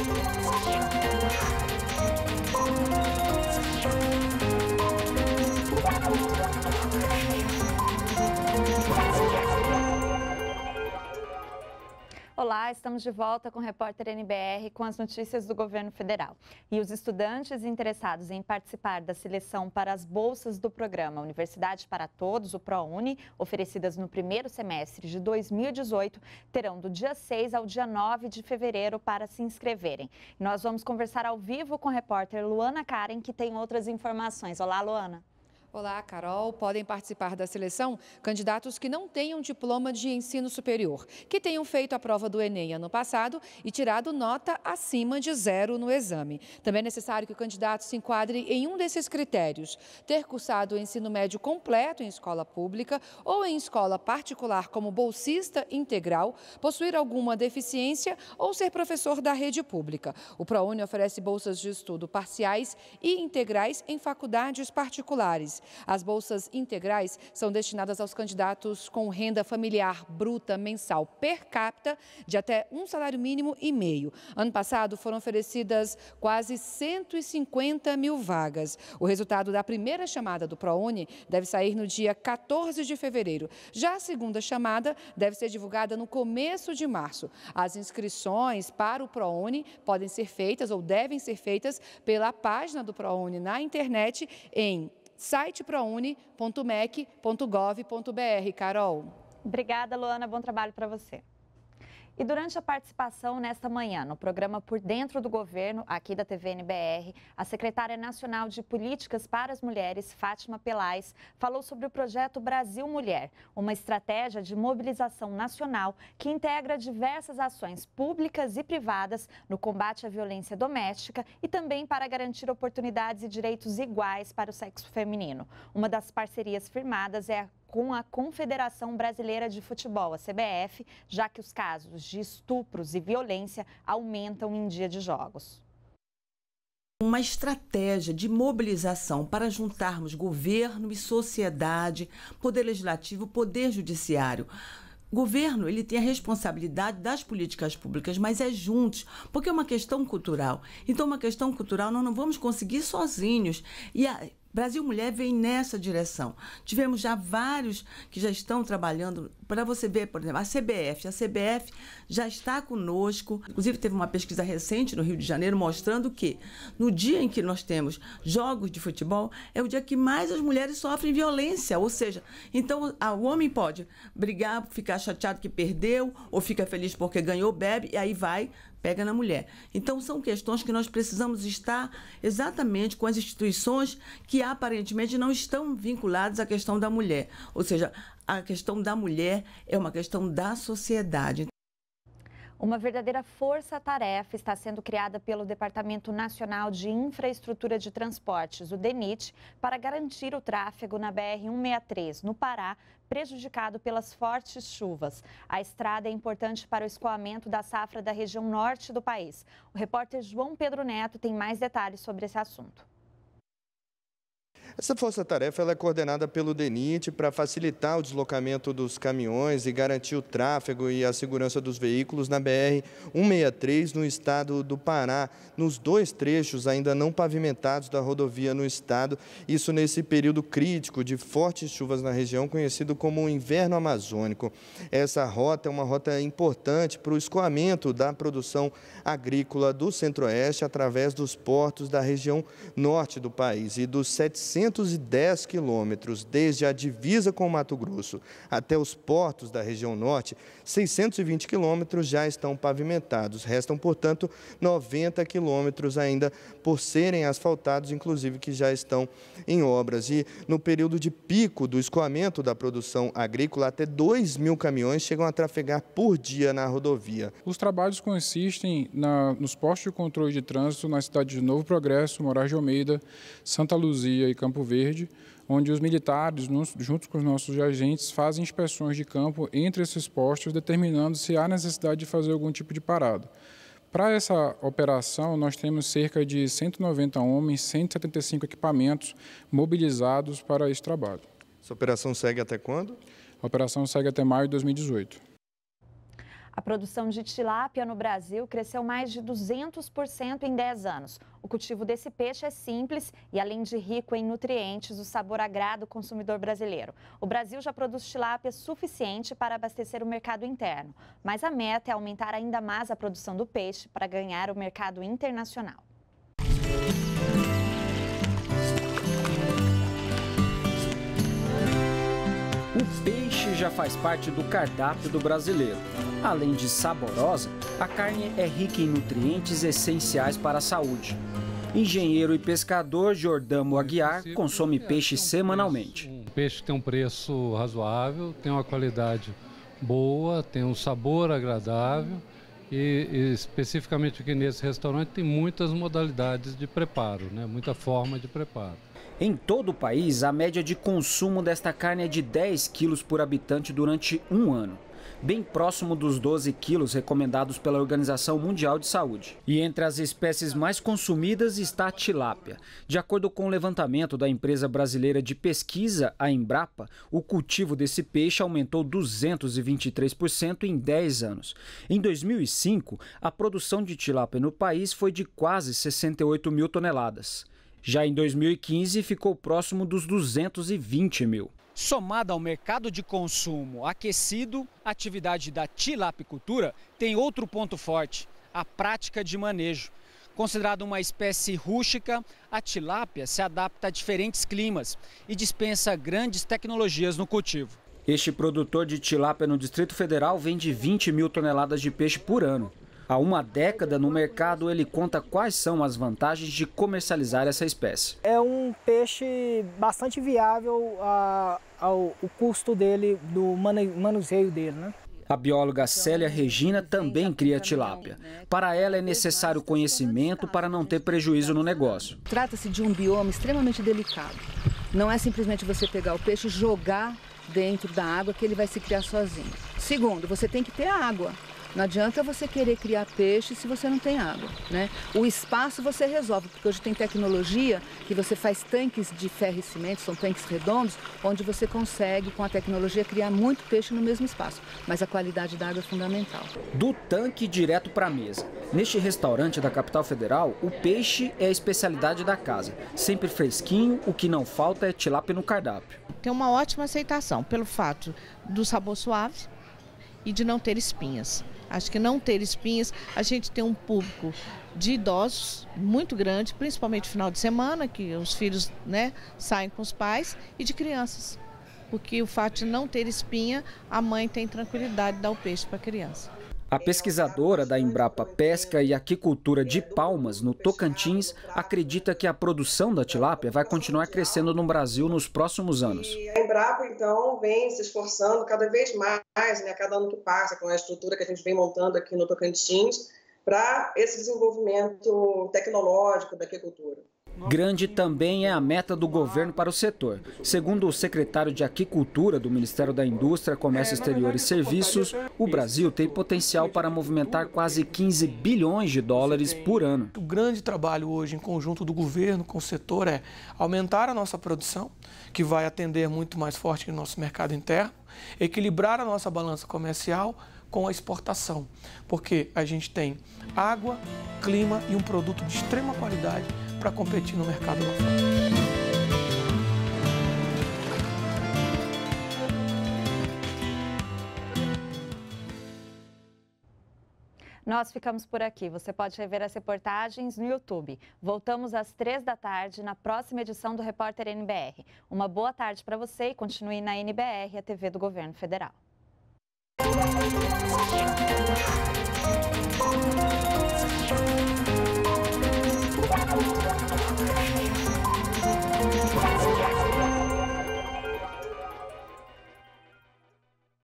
Thank you. Olá, estamos de volta com o repórter NBR com as notícias do governo federal. E os estudantes interessados em participar da seleção para as bolsas do programa Universidade para Todos, o ProUni, oferecidas no primeiro semestre de 2018, terão do dia 6 ao dia 9 de fevereiro para se inscreverem. Nós vamos conversar ao vivo com o repórter Luana Karen, que tem outras informações. Olá, Luana. Olá, Carol. Podem participar da seleção candidatos que não tenham diploma de ensino superior, que tenham feito a prova do Enem ano passado e tirado nota acima de zero no exame. Também é necessário que o candidato se enquadre em um desses critérios: ter cursado o ensino médio completo em escola pública ou em escola particular como bolsista integral, possuir alguma deficiência ou ser professor da rede pública. O ProUni oferece bolsas de estudo parciais e integrais em faculdades particulares. As bolsas integrais são destinadas aos candidatos com renda familiar bruta mensal per capita de até um salário mínimo e meio. Ano passado foram oferecidas quase 150 mil vagas. O resultado da primeira chamada do ProUni deve sair no dia 14 de fevereiro. Já a segunda chamada deve ser divulgada no começo de março. As inscrições para o ProUni podem ser feitas ou devem ser feitas pela página do ProUni na internet em siteproune.mec.gov.br. Carol. Obrigada, Luana. Bom trabalho para você. E durante a participação nesta manhã no programa Por Dentro do Governo, aqui da TVNBR, a secretária nacional de Políticas para as Mulheres, Fátima Pelais, falou sobre o projeto Brasil Mulher, uma estratégia de mobilização nacional que integra diversas ações públicas e privadas no combate à violência doméstica e também para garantir oportunidades e direitos iguais para o sexo feminino. Uma das parcerias firmadas é a com a Confederação Brasileira de Futebol, a CBF, já que os casos de estupros e violência aumentam em dia de jogos. Uma estratégia de mobilização para juntarmos governo e sociedade, poder legislativo, poder judiciário governo ele tem a responsabilidade das políticas públicas, mas é juntos, porque é uma questão cultural. Então, uma questão cultural nós não vamos conseguir sozinhos. E a, Brasil Mulher vem nessa direção. Tivemos já vários que já estão trabalhando. Para você ver, por exemplo, a CBF. A CBF já está conosco. Inclusive, teve uma pesquisa recente no Rio de Janeiro mostrando que no dia em que nós temos jogos de futebol, é o dia que mais as mulheres sofrem violência. Ou seja, então o homem pode brigar, ficar chateado que perdeu, ou fica feliz porque ganhou, bebe, e aí vai pega na mulher. Então, são questões que nós precisamos estar exatamente com as instituições que que aparentemente não estão vinculados à questão da mulher. Ou seja, a questão da mulher é uma questão da sociedade. Uma verdadeira força-tarefa está sendo criada pelo Departamento Nacional de Infraestrutura de Transportes, o DENIT, para garantir o tráfego na BR-163, no Pará, prejudicado pelas fortes chuvas. A estrada é importante para o escoamento da safra da região norte do país. O repórter João Pedro Neto tem mais detalhes sobre esse assunto. Essa força-tarefa é coordenada pelo DENIT para facilitar o deslocamento dos caminhões e garantir o tráfego e a segurança dos veículos na BR-163 no estado do Pará, nos dois trechos ainda não pavimentados da rodovia no estado, isso nesse período crítico de fortes chuvas na região, conhecido como o inverno amazônico. Essa rota é uma rota importante para o escoamento da produção agrícola do Centro-Oeste através dos portos da região norte do país e dos 700 210 quilômetros desde a divisa com o Mato Grosso até os portos da região norte, 620 quilômetros já estão pavimentados. Restam, portanto, 90 quilômetros ainda por serem asfaltados, inclusive que já estão em obras. E no período de pico do escoamento da produção agrícola, até 2 mil caminhões chegam a trafegar por dia na rodovia. Os trabalhos consistem na, nos postos de controle de trânsito na cidade de Novo Progresso, Moraes de Almeida, Santa Luzia e Campo Campo Verde, onde os militares, junto com os nossos agentes, fazem inspeções de campo entre esses postos, determinando se há necessidade de fazer algum tipo de parada. Para essa operação, nós temos cerca de 190 homens, 175 equipamentos mobilizados para esse trabalho. Essa operação segue até quando? A operação segue até maio de 2018. A produção de tilápia no Brasil cresceu mais de 200% em 10 anos. O cultivo desse peixe é simples e, além de rico em nutrientes, o sabor agrada o consumidor brasileiro. O Brasil já produz tilápia suficiente para abastecer o mercado interno, mas a meta é aumentar ainda mais a produção do peixe para ganhar o mercado internacional. já faz parte do cardápio do brasileiro. Além de saborosa, a carne é rica em nutrientes essenciais para a saúde. Engenheiro e pescador Jordão Aguiar consome tipo peixe semanalmente. Um peixe tem um preço razoável, tem uma qualidade boa, tem um sabor agradável e, e, especificamente aqui nesse restaurante tem muitas modalidades de preparo, né? muita forma de preparo. Em todo o país, a média de consumo desta carne é de 10 quilos por habitante durante um ano, bem próximo dos 12 quilos recomendados pela Organização Mundial de Saúde. E entre as espécies mais consumidas está a tilápia. De acordo com o levantamento da empresa brasileira de pesquisa, a Embrapa, o cultivo desse peixe aumentou 223% em 10 anos. Em 2005, a produção de tilápia no país foi de quase 68 mil toneladas. Já em 2015, ficou próximo dos 220 mil. Somada ao mercado de consumo aquecido, a atividade da tilapicultura tem outro ponto forte: a prática de manejo. Considerada uma espécie rústica, a tilápia se adapta a diferentes climas e dispensa grandes tecnologias no cultivo. Este produtor de tilápia no Distrito Federal vende 20 mil toneladas de peixe por ano. Há uma década no mercado, ele conta quais são as vantagens de comercializar essa espécie. É um peixe bastante viável a, ao o custo dele, do manuseio dele, né? A bióloga Célia Regina também cria tilápia. Para ela é necessário conhecimento para não ter prejuízo no negócio. Trata-se de um bioma extremamente delicado. Não é simplesmente você pegar o peixe e jogar dentro da água que ele vai se criar sozinho. Segundo, você tem que ter água. Não adianta você querer criar peixe se você não tem água, né? O espaço você resolve, porque hoje tem tecnologia que você faz tanques de ferro e cimento, são tanques redondos, onde você consegue, com a tecnologia, criar muito peixe no mesmo espaço. Mas a qualidade da água é fundamental. Do tanque direto para a mesa. Neste restaurante da capital federal, o peixe é a especialidade da casa. Sempre fresquinho, o que não falta é tilápia no cardápio. Tem uma ótima aceitação, pelo fato do sabor suave, e de não ter espinhas. Acho que não ter espinhas, a gente tem um público de idosos muito grande, principalmente final de semana, que os filhos né, saem com os pais, e de crianças. Porque o fato de não ter espinha, a mãe tem tranquilidade de dar o peixe para a criança. A pesquisadora da Embrapa Pesca e Aquicultura de Palmas, no Tocantins, acredita que a produção da tilápia vai continuar crescendo no Brasil nos próximos anos. Embrapa, então, vem se esforçando cada vez mais, né, cada ano que passa, com a estrutura que a gente vem montando aqui no Tocantins, para esse desenvolvimento tecnológico da aquicultura. Grande também é a meta do governo para o setor. Segundo o secretário de Aquicultura do Ministério da Indústria, Comércio Exterior e Serviços, o Brasil tem potencial para movimentar quase 15 bilhões de dólares por ano. O grande trabalho hoje em conjunto do governo com o setor é aumentar a nossa produção, que vai atender muito mais forte o nosso mercado interno, equilibrar a nossa balança comercial com a exportação, porque a gente tem água, clima e um produto de extrema qualidade para competir no mercado lá fora. Nós ficamos por aqui. Você pode rever as reportagens no YouTube. Voltamos às três da tarde na próxima edição do Repórter NBR. Uma boa tarde para você e continue na NBR, a TV do Governo Federal. Música